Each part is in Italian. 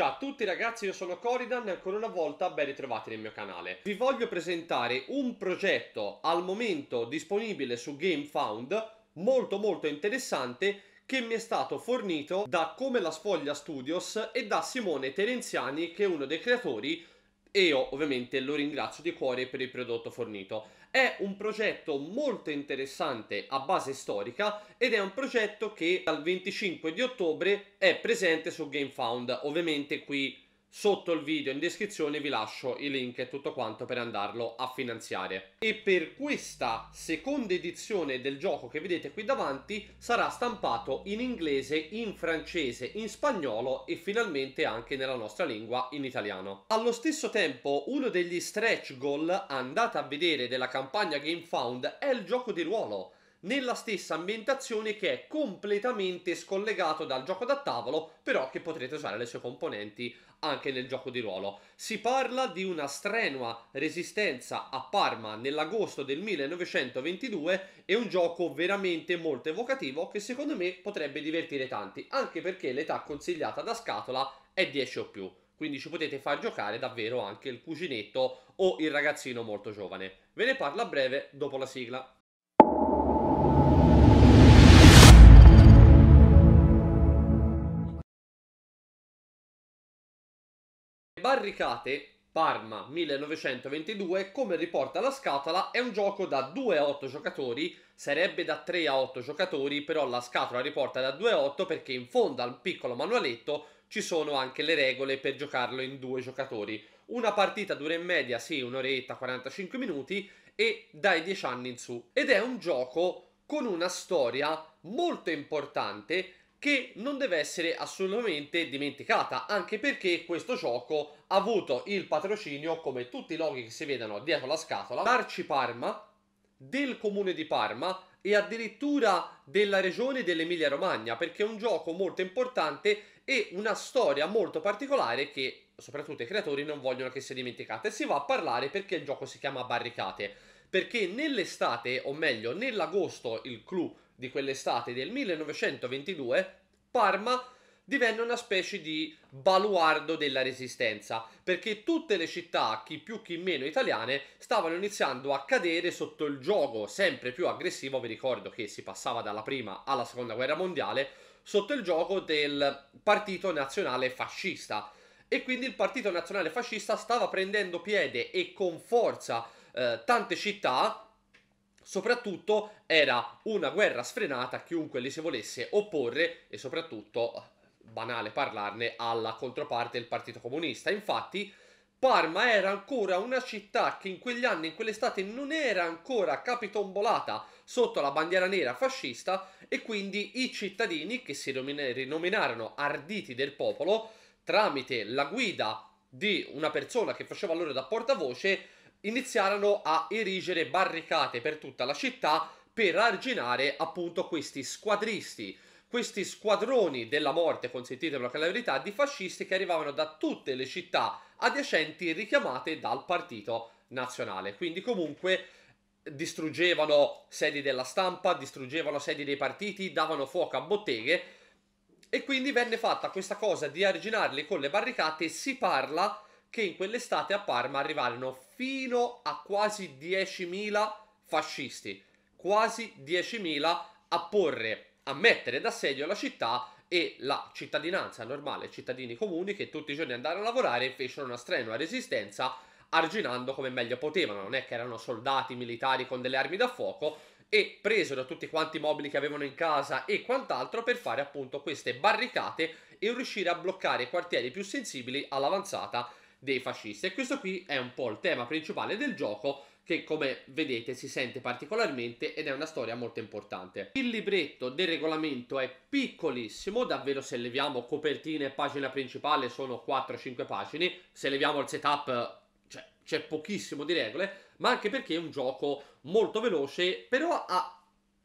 Ciao a tutti ragazzi, io sono Coridan e ancora una volta ben ritrovati nel mio canale. Vi voglio presentare un progetto al momento disponibile su GameFound molto molto interessante che mi è stato fornito da Come la Sfoglia Studios e da Simone Terenziani che è uno dei creatori e io ovviamente lo ringrazio di cuore per il prodotto fornito. È un progetto molto interessante a base storica ed è un progetto che dal 25 di ottobre è presente su GameFound. Ovviamente qui Sotto il video in descrizione vi lascio i link e tutto quanto per andarlo a finanziare. E per questa seconda edizione del gioco che vedete qui davanti sarà stampato in inglese, in francese, in spagnolo e finalmente anche nella nostra lingua in italiano. Allo stesso tempo uno degli stretch goal andate a vedere della campagna Game Found è il gioco di ruolo nella stessa ambientazione che è completamente scollegato dal gioco da tavolo, però che potrete usare le sue componenti anche nel gioco di ruolo. Si parla di una strenua resistenza a Parma nell'agosto del 1922 e un gioco veramente molto evocativo che secondo me potrebbe divertire tanti, anche perché l'età consigliata da scatola è 10 o più quindi ci potete far giocare davvero anche il cuginetto o il ragazzino molto giovane. Ve ne parlo a breve dopo la sigla. barricate, Parma 1922, come riporta la scatola, è un gioco da 2 a 8 giocatori, sarebbe da 3 a 8 giocatori, però la scatola riporta da 2 a 8 perché in fondo al piccolo manualetto ci sono anche le regole per giocarlo in due giocatori. Una partita dura in media, sì, un'oretta, 45 minuti e dai 10 anni in su. Ed è un gioco con una storia molto importante che non deve essere assolutamente dimenticata, anche perché questo gioco ha avuto il patrocinio, come tutti i loghi che si vedono dietro la scatola, d'Arci Parma, del comune di Parma e addirittura della regione dell'Emilia Romagna, perché è un gioco molto importante e una storia molto particolare che soprattutto i creatori non vogliono che sia dimenticata e si va a parlare perché il gioco si chiama Barricate, perché nell'estate, o meglio nell'agosto, il clou di quell'estate del 1922, Parma divenne una specie di baluardo della resistenza, perché tutte le città, chi più chi meno italiane, stavano iniziando a cadere sotto il gioco sempre più aggressivo, vi ricordo che si passava dalla prima alla seconda guerra mondiale, sotto il gioco del partito nazionale fascista. E quindi il partito nazionale fascista stava prendendo piede e con forza eh, tante città, soprattutto era una guerra sfrenata a chiunque li si volesse opporre e soprattutto, banale parlarne, alla controparte del Partito Comunista. Infatti, Parma era ancora una città che in quegli anni, in quell'estate, non era ancora capitombolata sotto la bandiera nera fascista e quindi i cittadini che si rinominarono arditi del popolo tramite la guida di una persona che faceva loro da portavoce iniziarono a erigere barricate per tutta la città per arginare appunto questi squadristi, questi squadroni della morte, consentitemelo che la verità, di fascisti che arrivavano da tutte le città adiacenti richiamate dal partito nazionale. Quindi comunque distruggevano sedi della stampa, distruggevano sedi dei partiti, davano fuoco a botteghe e quindi venne fatta questa cosa di arginarli con le barricate, si parla che in quell'estate a Parma arrivarono fino a quasi 10.000 fascisti, quasi 10.000 a porre, a mettere d'assedio la città e la cittadinanza normale, cittadini comuni che tutti i giorni andarono a lavorare e fecero una strenua resistenza arginando come meglio potevano, non è che erano soldati militari con delle armi da fuoco e presero tutti quanti i mobili che avevano in casa e quant'altro per fare appunto queste barricate e riuscire a bloccare i quartieri più sensibili all'avanzata dei fascisti. E questo qui è un po' il tema principale del gioco che come vedete si sente particolarmente ed è una storia molto importante. Il libretto del regolamento è piccolissimo, davvero se leviamo copertina e pagina principale sono 4-5 pagine, se leviamo il setup cioè, c'è pochissimo di regole, ma anche perché è un gioco molto veloce, però ha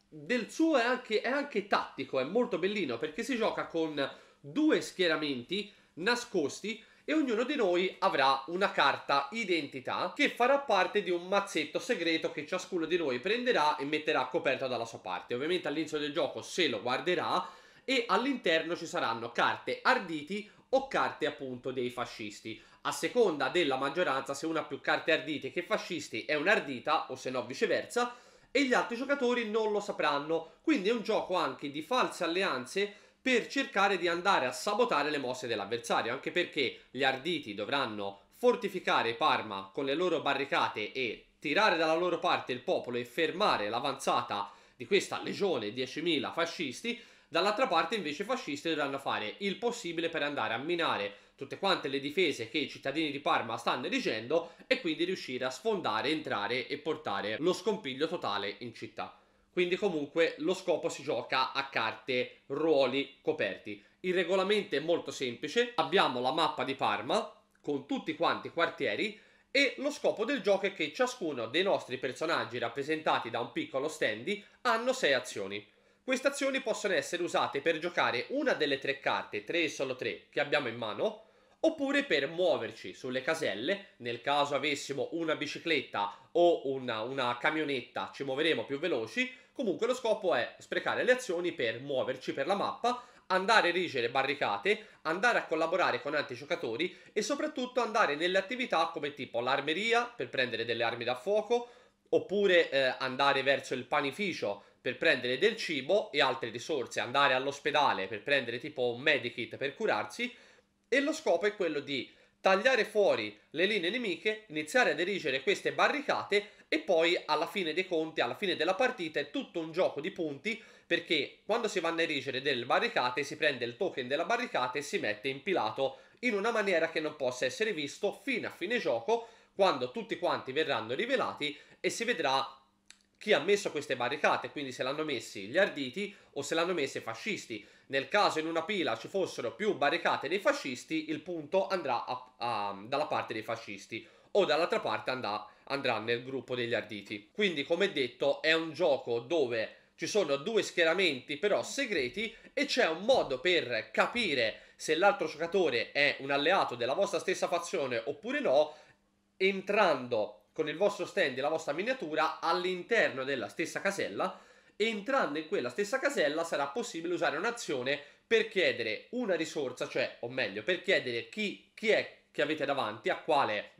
del suo è anche, è anche tattico, è molto bellino perché si gioca con due schieramenti nascosti e ognuno di noi avrà una carta identità che farà parte di un mazzetto segreto che ciascuno di noi prenderà e metterà coperto dalla sua parte. Ovviamente all'inizio del gioco se lo guarderà e all'interno ci saranno carte arditi o carte appunto dei fascisti. A seconda della maggioranza, se una più carte ardite che fascisti è un'ardita o se no viceversa, e gli altri giocatori non lo sapranno. Quindi è un gioco anche di false alleanze per cercare di andare a sabotare le mosse dell'avversario, anche perché gli arditi dovranno fortificare Parma con le loro barricate e tirare dalla loro parte il popolo e fermare l'avanzata di questa legione 10.000 fascisti, dall'altra parte invece i fascisti dovranno fare il possibile per andare a minare tutte quante le difese che i cittadini di Parma stanno erigendo e quindi riuscire a sfondare, entrare e portare lo scompiglio totale in città. Quindi comunque lo scopo si gioca a carte, ruoli coperti. Il regolamento è molto semplice, abbiamo la mappa di Parma con tutti quanti i quartieri e lo scopo del gioco è che ciascuno dei nostri personaggi rappresentati da un piccolo standy hanno 6 azioni. Queste azioni possono essere usate per giocare una delle tre carte, 3 e solo 3, che abbiamo in mano, oppure per muoverci sulle caselle, nel caso avessimo una bicicletta o una, una, camionetta ci muoveremo più veloci, comunque lo scopo è sprecare le azioni per muoverci per la mappa, andare a erigere barricate, andare a collaborare con altri giocatori e soprattutto andare nelle attività come tipo l'armeria per prendere delle armi da fuoco, oppure eh, andare verso il panificio per prendere del cibo e altre risorse, andare all'ospedale per prendere tipo un medikit per curarsi, e lo scopo è quello di tagliare fuori le linee nemiche, iniziare ad erigere queste barricate e poi alla fine dei conti, alla fine della partita è tutto un gioco di punti perché quando si vanno a erigere delle barricate si prende il token della barricata e si mette impilato in una maniera che non possa essere visto fino a fine gioco quando tutti quanti verranno rivelati e si vedrà chi ha messo queste barricate, quindi se l'hanno messi gli arditi o se l'hanno messi i fascisti. Nel caso in una pila ci fossero più barricate dei fascisti, il punto andrà a, a, dalla parte dei fascisti o dall'altra parte andrà, andrà nel gruppo degli arditi. Quindi, come detto, è un gioco dove ci sono due schieramenti però segreti e c'è un modo per capire se l'altro giocatore è un alleato della vostra stessa fazione oppure no, entrando con il vostro stand e la vostra miniatura all'interno della stessa casella. Entrando in quella stessa casella sarà possibile usare un'azione per chiedere una risorsa, cioè, o meglio, per chiedere chi, chi è che avete davanti, a quale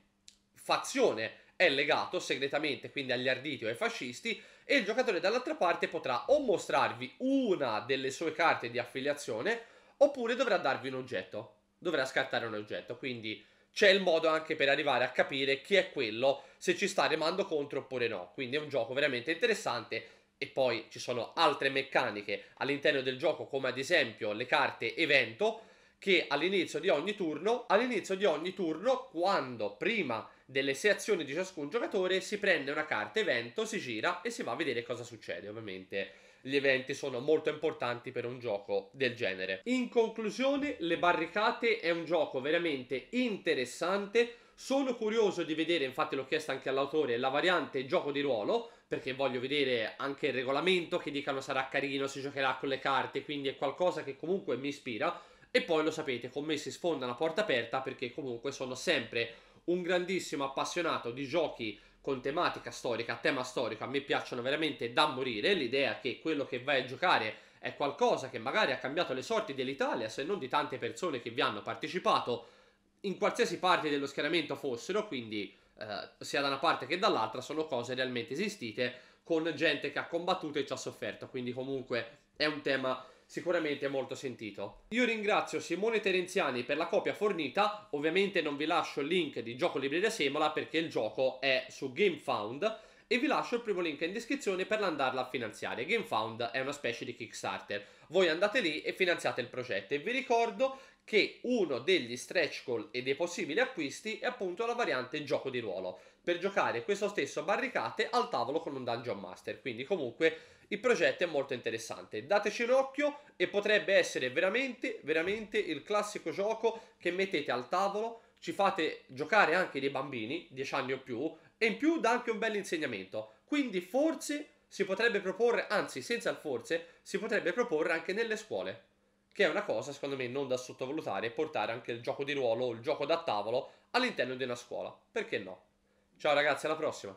fazione è legato segretamente quindi agli arditi o ai fascisti e il giocatore dall'altra parte potrà o mostrarvi una delle sue carte di affiliazione oppure dovrà darvi un oggetto, dovrà scartare un oggetto, quindi c'è il modo anche per arrivare a capire chi è quello, se ci sta remando contro oppure no. Quindi è un gioco veramente interessante. E poi ci sono altre meccaniche all'interno del gioco, come ad esempio le carte evento, che all'inizio di ogni turno, all'inizio di ogni turno, quando prima delle sei azioni di ciascun giocatore, si prende una carta evento, si gira e si va a vedere cosa succede, ovviamente gli eventi sono molto importanti per un gioco del genere. In conclusione, Le Barricate è un gioco veramente interessante. Sono curioso di vedere, infatti l'ho chiesto anche all'autore, la variante gioco di ruolo, perché voglio vedere anche il regolamento che dicano sarà carino, si giocherà con le carte, quindi è qualcosa che comunque mi ispira. E poi lo sapete, con me si sfonda la porta aperta perché comunque sono sempre un grandissimo appassionato di giochi con tematica storica, tema storico, a me piacciono veramente da morire. L'idea che quello che vai a giocare è qualcosa che magari ha cambiato le sorti dell'Italia, se non di tante persone che vi hanno partecipato in qualsiasi parte dello schieramento fossero, quindi eh, sia da una parte che dall'altra sono cose realmente esistite con gente che ha combattuto e ci ha sofferto, quindi comunque è un tema sicuramente molto sentito. Io ringrazio Simone Terenziani per la copia fornita, ovviamente non vi lascio il link di Gioco Libri da Semola perché il gioco è su GameFound e vi lascio il primo link in descrizione per andarla a finanziare. GameFound è una specie di Kickstarter. Voi andate lì e finanziate il progetto e vi ricordo che uno degli stretch goal e dei possibili acquisti è appunto la variante gioco di ruolo per giocare questo stesso barricate al tavolo con un dungeon master quindi comunque il progetto è molto interessante. Dateci un occhio e potrebbe essere veramente, veramente il classico gioco che mettete al tavolo, ci fate giocare anche dei bambini, 10 anni o più, e in più dà anche un bel insegnamento. Quindi forse si potrebbe proporre, anzi senza il forse, si potrebbe proporre anche nelle scuole. Che è una cosa, secondo me, non da sottovalutare, portare anche il gioco di ruolo o il gioco da tavolo all'interno di una scuola. Perché no? Ciao ragazzi, alla prossima!